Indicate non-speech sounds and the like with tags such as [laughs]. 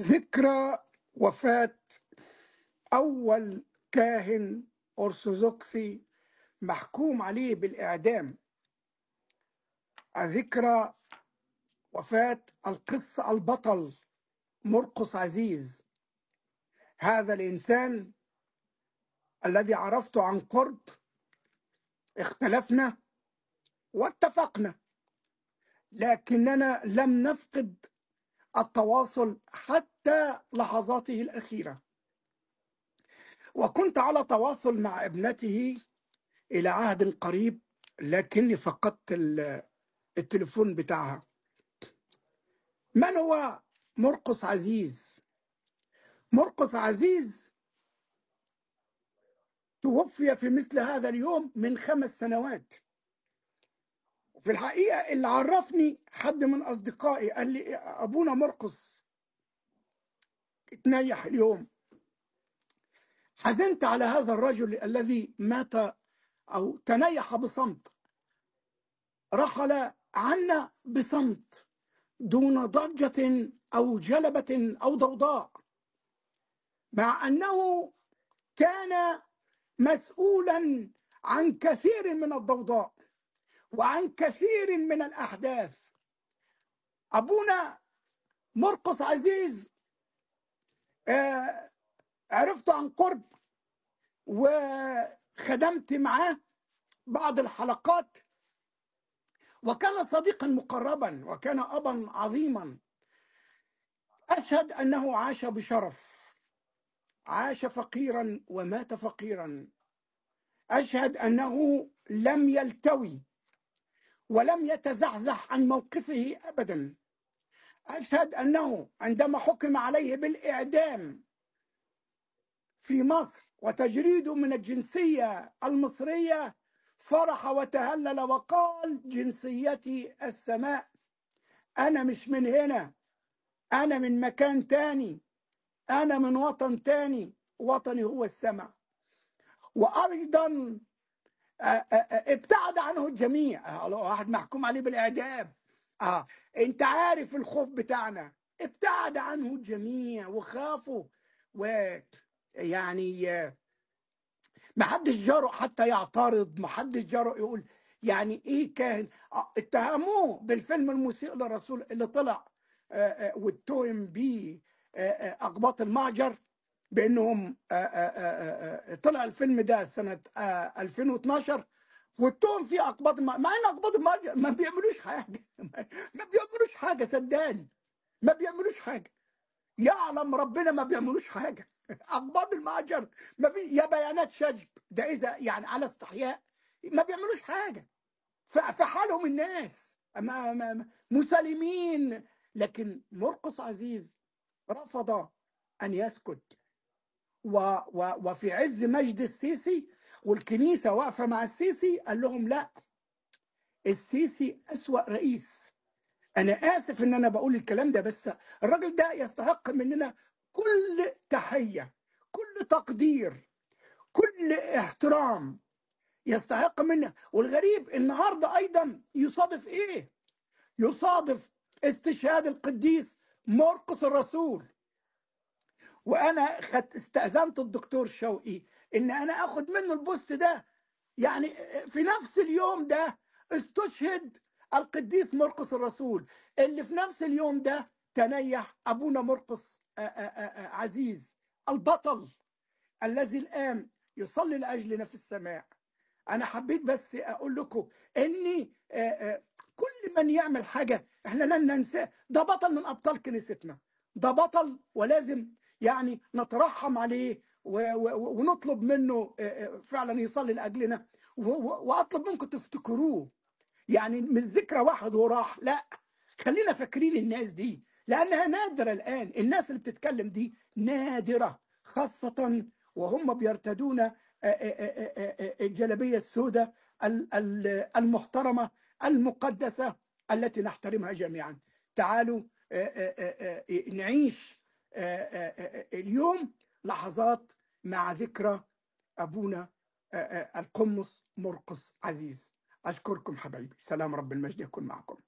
ذكرى وفاة أول كاهن أرثوذكسي محكوم عليه بالإعدام ذكرى وفاة القس البطل مرقص عزيز هذا الإنسان الذي عرفته عن قرب اختلفنا واتفقنا لكننا لم نفقد التواصل حتى لحظاته الاخيره وكنت على تواصل مع ابنته الى عهد قريب لكني فقدت التليفون بتاعها من هو مرقص عزيز مرقص عزيز توفي في مثل هذا اليوم من خمس سنوات في الحقيقه اللي عرفني حد من اصدقائي قال لي ابونا مرقص اتنيح اليوم حزنت على هذا الرجل الذي مات او تنيح بصمت رحل عنا بصمت دون ضجه او جلبه او ضوضاء مع انه كان مسؤولا عن كثير من الضوضاء وعن كثير من الأحداث أبونا مرقص عزيز آه، عرفته عن قرب وخدمت معاه بعض الحلقات وكان صديقا مقربا وكان أبا عظيما أشهد أنه عاش بشرف عاش فقيرا ومات فقيرا أشهد أنه لم يلتوي ولم يتزحزح عن موقفه ابدا اشهد انه عندما حكم عليه بالاعدام في مصر وتجريده من الجنسيه المصريه فرح وتهلل وقال جنسيتي السماء انا مش من هنا انا من مكان تاني انا من وطن تاني وطني هو السماء وايضا آه، آه، آه، ابتعد عنه الجميع واحد محكوم عليه بالاعدام اه انت عارف الخوف بتاعنا ابتعد عنه الجميع وخافوا ويعني ما حدش جرؤ حتى يعترض ما حدش جرؤ يقول يعني ايه كاهن اتهموه بالفيلم المسيء للرسول اللي طلع واتهم بيه اقباط المعجر بانهم آه، آه، آه، طلع الفيلم ده سنه 2012 واتهم في اقباط مع ان اقباط ما بيعملوش حاجه ما بيعملوش حاجه صدقني ما بيعملوش حاجه يعلم ربنا ما بيعملوش حاجه [laughs] اقباض المهجر ما في يا بيانات شجب ده اذا يعني على استحياء ما بيعملوش حاجه في حالهم الناس مسالمين لكن مرقص عزيز رفض ان يسكت و و وفي عز مجد السيسي والكنيسة واقفة مع السيسي قال لهم لا السيسي أسوأ رئيس أنا آسف إن أنا بقول الكلام ده بس الراجل ده يستحق مننا كل تحية كل تقدير كل احترام يستحق منا والغريب النهارده ايضا يصادف ايه؟ يصادف استشهاد القديس مرقس الرسول وانا خدت استاذنت الدكتور شوقي ان انا اخد منه البوست ده يعني في نفس اليوم ده استشهد القديس مرقس الرسول اللي في نفس اليوم ده تنيح ابونا مرقس عزيز البطل الذي الان يصلي لاجلنا في السماء انا حبيت بس اقول لكم اني كل من يعمل حاجه احنا لن ننساه ده بطل من ابطال كنيستنا ده بطل ولازم يعني نترحم عليه ونطلب منه آه، آه، فعلا يصلي لاجلنا واطلب منكم تفتكروه يعني مش ذكرى واحد وراح لا خلينا فاكرين الناس دي لانها نادره الان الناس اللي بتتكلم دي نادره خاصه وهم بيرتدون آه، الجلابيه السوداء المحترمه المقدسه التي نحترمها جميعا تعالوا نعيش آه، آه، آه، اليوم لحظات مع ذكرى أبونا القمص مرقص عزيز أشكركم حبايبي سلام رب المجد يكون معكم